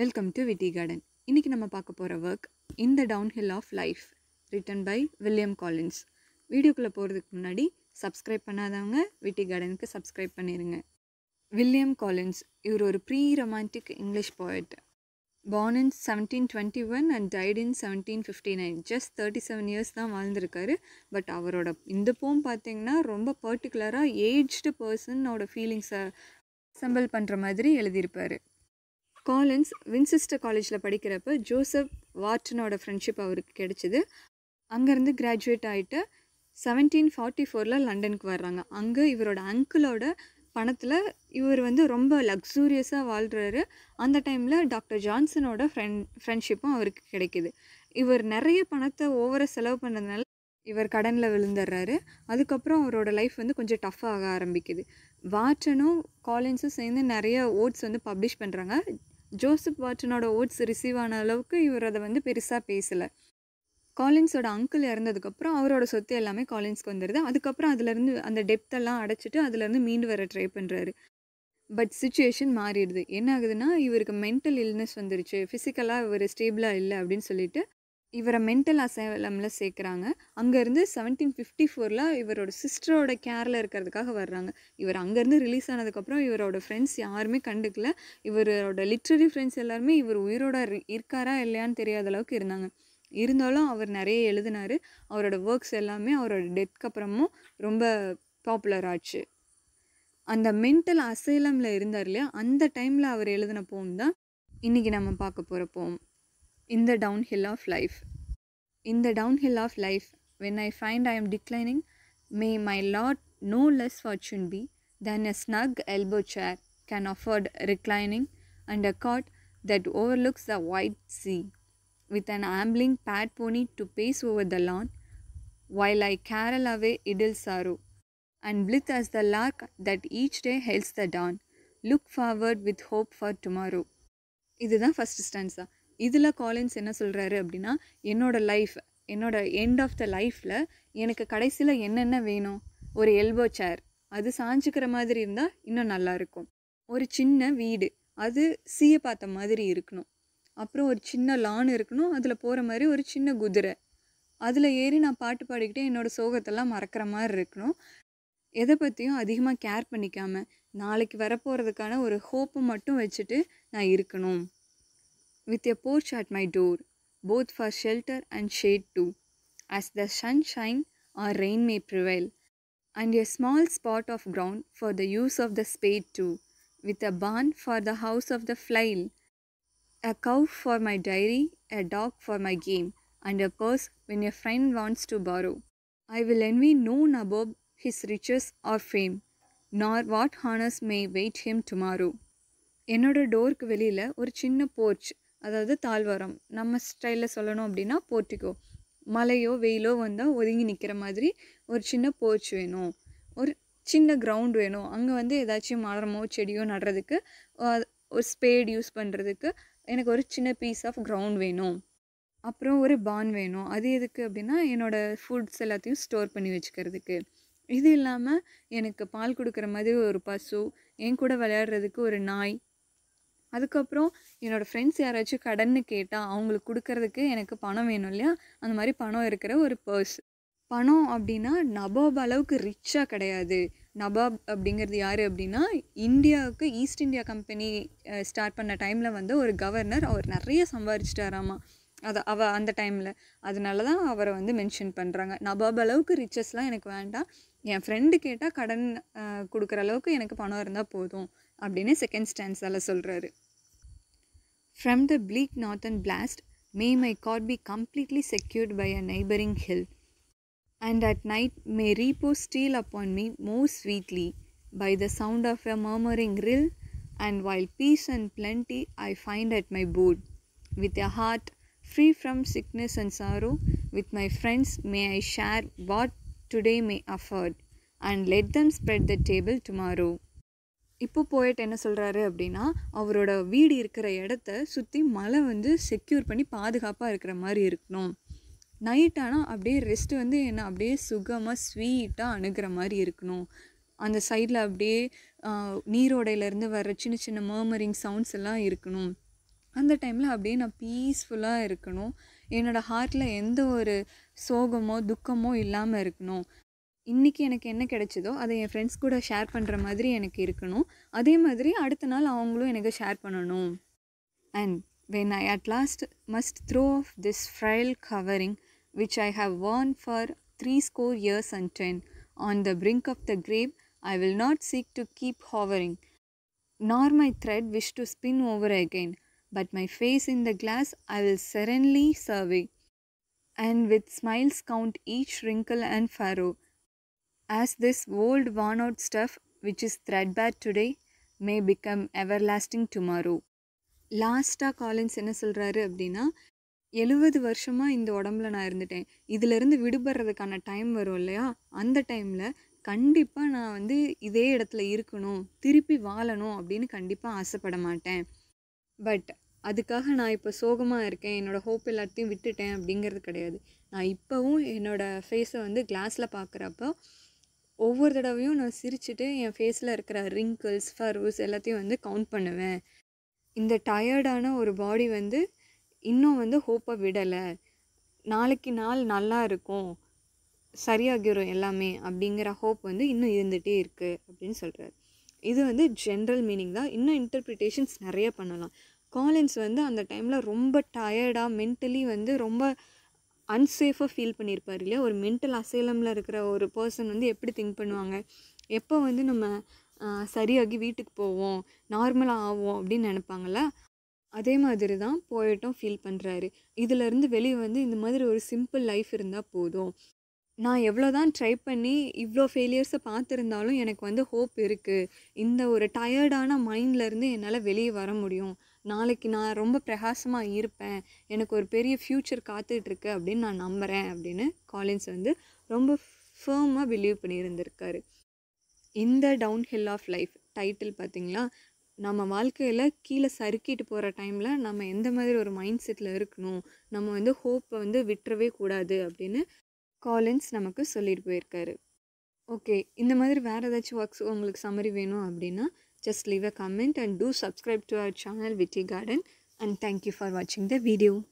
Welcome to விட்டி garden இன்றைக்கி நம்ம பார்க்க போகிற ஒர்க் இந்த downhill of life written by William Collins வீடியோக்குள்ளே போகிறதுக்கு முன்னாடி சப்ஸ்கிரைப் பண்ணாதவங்க விட்டி கார்டனுக்கு சப்ஸ்கிரைப் பண்ணிடுங்க வில்லியம் காலின்ஸ் இவர் ஒரு pre romantic English poet born in seventeen twenty one and died in seventeen fifty nine just thirty seven years தான் வாழ்ந்திருக்காரு பட் அவரோட இந்த போம் பார்த்தீங்கன்னா ரொம்ப பர்டிகுலராக ஏஜ்டு பர்சனோட ஃபீலிங்ஸை அசம்பிள் பண்ணுற மாதிரி எழுதியிருப்பார் காலின்ஸ் வின்சிஸ்டர் காலேஜில் படிக்கிறப்ப ஜோசப் வாட்டனோட ஃப்ரெண்ட்ஷிப் அவருக்கு கிடைச்சிது அங்கேருந்து கிராஜுவேட் ஆகிட்டு செவன்டீன் ஃபார்ட்டி ஃபோரில் லண்டனுக்கு வர்றாங்க அங்கே இவரோட அங்கிளோட பணத்தில் இவர் வந்து ரொம்ப லக்ஸூரியஸாக வாழ்கிறாரு அந்த டைமில் டாக்டர் ஜான்சனோட ஃப்ரெண்ட் ஃப்ரெண்ட்ஷிப்பும் அவருக்கு கிடைக்கிது இவர் நிறைய பணத்தை ஓவராக செலவு பண்ணதுனால இவர் கடனில் விழுந்துடுறாரு அதுக்கப்புறம் அவரோட லைஃப் வந்து கொஞ்சம் டஃப்பாக ஆக ஆரம்பிக்குது வாட்டனும் காலின்ஸும் சேர்ந்து நிறைய ஓட்ஸ் வந்து பப்ளிஷ் பண்ணுறாங்க ஜோசப் வாட்டனோட ஓட்ஸ் ரிசீவ் ஆன அளவுக்கு இவர் அதை வந்து பெருசாக பேசலை காலின்ஸோட அங்கிள் இறந்ததுக்கப்புறம் அவரோட சொத்து எல்லாமே காலின்ஸ்க்கு வந்துடுது அதுக்கப்புறம் அதுலேருந்து அந்த டெப்த்தெல்லாம் அடைச்சிட்டு அதுலேருந்து மீண்டு வர ட்ரை பண்ணுறாரு பட் சுச்சுவேஷன் மாறிடுது என்ன ஆகுதுன்னா இவருக்கு மென்டல் இல்னஸ் வந்துருச்சு ஃபிசிக்கலாக இவர் ஸ்டேபிளாக இல்லை அப்படின்னு சொல்லிட்டு இவரை மென்டல் அசேலமில் சேர்க்குறாங்க அங்கேருந்து செவன்டீன் ஃபிஃப்டி ஃபோரில் இவரோட சிஸ்டரோட கேரில் இருக்கிறதுக்காக வர்றாங்க இவர் அங்கேருந்து ரிலீஸ் ஆனதுக்கப்புறம் இவரோட ஃப்ரெண்ட்ஸ் யாருமே கண்டுக்கல இவரோட லிட்ரரி ஃப்ரெண்ட்ஸ் எல்லாருமே இவர் உயிரோட இருக்காரா இல்லையான்னு தெரியாத அளவுக்கு இருந்தாங்க இருந்தாலும் அவர் நிறைய எழுதினார் அவரோட ஒர்க்ஸ் எல்லாமே அவரோட டெத்க்கு அப்புறமும் ரொம்ப பாப்புலர் ஆச்சு அந்த மென்டல் அசைலமில் இருந்தார் இல்லையா அந்த டைமில் அவர் எழுதின போம் தான் இன்றைக்கி நம்ம பார்க்க போகிற போம் in the downhill of life. In the downhill of life, when I find I am declining, may my lot no less fortune be than a snug elbow chair can afford reclining and a cot that overlooks the wide sea, with an ambling pad pony to pace over the lawn, while I carol away idle sorrow, and blithe as the lark that each day hails the dawn, look forward with hope for tomorrow. இதுதான் first stanza இதில் Collins என்ன சொல்கிறாரு அப்படின்னா என்னோடய life என்னோடய end of the லைஃப்பில் எனக்கு கடைசியில் என்னென்ன வேணும் ஒரு எல்போ சேர் அது சாஞ்சிக்கிற மாதிரி இருந்தால் இன்னும் நல்லாயிருக்கும் ஒரு சின்ன வீடு அது சீய பார்த்த மாதிரி இருக்கணும் அப்புறம் ஒரு சின்ன லான் இருக்கணும் அதில் போகிற மாதிரி ஒரு சின்ன குதிரை அதில் ஏறி நான் பாட்டு பாடிக்கிட்டே என்னோடய சோகத்தெல்லாம் மறக்கிற மாதிரி இருக்கணும் எதை பற்றியும் அதிகமாக கேர் பண்ணிக்காமல் நாளைக்கு வரப்போகிறதுக்கான ஒரு ஹோப்பை மட்டும் வச்சுட்டு நான் இருக்கணும் with a porch at my door, both for shelter and shade too, as the sunshine or rain may prevail, and a small spot of ground for the use of the spade too, with a barn for the house of the flail, a cow for my dairy, a dog for my game, and a purse when a friend wants to borrow. I will envy no nabob his riches or fame, nor what honours may wait him tomorrow. என்னோட டோருக்கு வெளியில் ஒரு சின்ன போர்ச் அதாவது தாழ்வாரம் நம்ம ஸ்டைலில் சொல்லணும் அப்படின்னா portico மலையோ வெயிலோ வந்தால் ஒதுங்கி நிற்கிற மாதிரி ஒரு சின்ன போர்ச் வேணும் ஒரு சின்ன கிரவுண்ட் வேணும் அங்கே வந்து ஏதாச்சும் மரமோ செடியோ நடுறதுக்கு ஒரு ஸ்பேட் யூஸ் பண்ணுறதுக்கு எனக்கு ஒரு சின்ன பீஸ் ஆஃப் கிரவுண்ட் வேணும் அப்புறம் ஒரு பான் வேணும் அது எதுக்கு அப்படின்னா என்னோடய ஃபுட்ஸ் எல்லாத்தையும் ஸ்டோர் பண்ணி வச்சுக்கிறதுக்கு இது இல்லாமல் எனக்கு பால் கொடுக்குற மாதிரி ஒரு பசு என் கூட விளையாடுறதுக்கு ஒரு நாய் அதுக்கப்புறம் என்னோடய ஃப்ரெண்ட்ஸ் யாராச்சும் கடன்னு கேட்டால் அவங்களுக்கு கொடுக்கறதுக்கு எனக்கு பணம் வேணும் இல்லையா அந்த மாதிரி பணம் இருக்கிற ஒரு பர்ஸ் பணம் அப்படின்னா நபாப் அளவுக்கு ரிச்சாக கிடையாது நபாப் அப்படிங்கிறது யார் அப்படின்னா இந்தியாவுக்கு ஈஸ்ட் இந்தியா கம்பெனி ஸ்டார்ட் பண்ண டைமில் வந்து ஒரு கவர்னர் அவர் நிறைய சம்பாரிச்சிட்டாராமா அது அவ அந்த டைமில் அதனால தான் அவரை வந்து மென்ஷன் பண்ணுறாங்க நபாப் அளவுக்கு ரிச்சஸ்லாம் எனக்கு வேண்டாம் என் ஃப்ரெண்டு கேட்டால் கடன் கொடுக்குற அளவுக்கு எனக்கு பணம் இருந்தால் போதும் அப்படின்னு செகண்ட் ஸ்டான்ஸால் சொல்கிறாரு from the bleak northern blast may my cot be completely secured by a neighbouring hill and at night may repose steal upon me more sweetly by the sound of a murmuring rill and while peace and plenty I find at my board with a heart free from sickness and sorrow with my friends may I share what today may afford and let them spread the table tomorrow இப்போ போய்ட்டு என்ன சொல்கிறாரு அப்படின்னா அவரோட வீடு இருக்கிற இடத்த சுற்றி மழை வந்து செக்யூர் பண்ணி பாதுகாப்பாக இருக்கிற மாதிரி இருக்கணும் நைட் ஆனால் அப்படியே ரெஸ்ட்டு வந்து என்ன அப்படியே சுகமாக ஸ்வீட்டாக அணுகிற மாதிரி இருக்கணும் அந்த சைடில் அப்படியே நீரோடையிலேருந்து வர்ற சின்ன சின்ன மர்மரிங் சவுண்ட்ஸ் எல்லாம் இருக்கணும் அந்த டைமில் அப்படியே நான் பீஸ்ஃபுல்லாக இருக்கணும் என்னோடய ஹார்ட்டில் எந்த ஒரு சோகமோ துக்கமோ இல்லாமல் இருக்கணும் இன்றைக்கி எனக்கு என்ன கிடைச்சதோ அதை என் ஃப்ரெண்ட்ஸ் கூட ஷேர் பண்ணுற மாதிரி எனக்கு இருக்கணும் அதே மாதிரி அடுத்த நாள் அவங்களும் எனக்கு ஷேர் பண்ணணும் and when I at last must throw off this frail covering which I have worn for three score years and ten on the brink of the grave I will not seek to keep hovering nor my thread wish to spin over again, but my face in the glass I will serenely survey, and with smiles count each wrinkle and furrow, as this as worn out stuff which is thread is today may become everlasting tomorrow லாஸ்ட்டாக Collins என்ன சொல்கிறாரு அப்படின்னா எழுபது வருஷமாக இந்த உடம்புல நான் இருந்துட்டேன் இதிலேருந்து விடுபடுறதுக்கான டைம் வரும் இல்லையா அந்த டைமில் கண்டிப்பாக நான் வந்து இதே இடத்துல இருக்கணும் திருப்பி வாழணும் அப்படின்னு கண்டிப்பாக ஆசைப்பட மாட்டேன் பட் அதுக்காக நான் இப்போ சோகமாக இருக்கேன் என்னோடய ஹோப் எல்லாத்தையும் விட்டுட்டேன் அப்படிங்கிறது கிடையாது நான் இப்போவும் என்னோடய ஃபேஸை வந்து கிளாஸில் பார்க்குறப்போ ஒவ்வொரு தடவையும் நான் சிரிச்சுட்டு என் ஃபேஸில் இருக்கிற ரிங்கிள்ஸ் ஃபர்வ்ஸ் எல்லாத்தையும் வந்து கவுண்ட் பண்ணுவேன் இந்த டயர்டான ஒரு பாடி வந்து இன்னும் வந்து ஹோப்பை விடலை நாளைக்கு நாள் நல்லா இருக்கும் சரியாகிடும் எல்லாமே அப்படிங்கிற ஹோப் வந்து இன்னும் இருந்துகிட்டே இருக்குது அப்படின்னு சொல்கிறார் இது வந்து ஜென்ரல் மீனிங் தான் இன்னும் இன்டர்பிரிட்டேஷன்ஸ் நிறைய பண்ணலாம் காலின்ஸ் வந்து அந்த டைமில் ரொம்ப டயர்டாக மென்டலி வந்து ரொம்ப அன்சேஃபாக ஃபீல் பண்ணியிருப்பார் இல்லையா ஒரு மென்டல் அசைலமில் இருக்கிற ஒரு பர்சன் வந்து எப்படி திங்க் பண்ணுவாங்க எப்போ வந்து நம்ம சரியாகி வீட்டுக்கு போவோம் நார்மலாக ஆவோம் அப்படின்னு நினப்பாங்கள அதே மாதிரி தான் போய்ட்டும் ஃபீல் பண்ணுறாரு இதிலேருந்து வெளியே வந்து இந்த மாதிரி ஒரு சிம்பிள் லைஃப் இருந்தால் போதும் நான் எவ்வளோ தான் ட்ரை பண்ணி இவ்வளோ ஃபெயிலியர்ஸை பார்த்துருந்தாலும் எனக்கு வந்து ஹோப் இருக்குது இந்த ஒரு டயர்டான மைண்ட்லேருந்து என்னால் வெளியே வர முடியும் நாளைக்கு நான் ரொம்ப பிரகாசமாக இருப்பேன் எனக்கு ஒரு பெரிய ஃப்யூச்சர் காத்துட்ருக்கு அப்படின்னு நான் நம்புகிறேன் அப்படின்னு காலின்ஸ் வந்து ரொம்ப ஃபேர்மாக பிலீவ் பண்ணியிருந்திருக்காரு இந்த down hill of life title பார்த்திங்களா நம்ம வாழ்க்கையில் கீழே சறுக்கிட்டு போகிற டைமில் நம்ம எந்த மாதிரி ஒரு மைண்ட் செட்டில் இருக்கணும் நம்ம வந்து ஹோப்பை வந்து விட்டுறவே கூடாது அப்படின்னு காலின்ஸ் நமக்கு சொல்லிட்டு போயிருக்காரு ஓகே இந்த மாதிரி வேறு ஏதாச்சும் ஒர்க்ஸ் உங்களுக்கு சமரி வேணும் அப்படின்னா Just leave a comment and do subscribe to our channel Witty Garden and thank you for watching the video.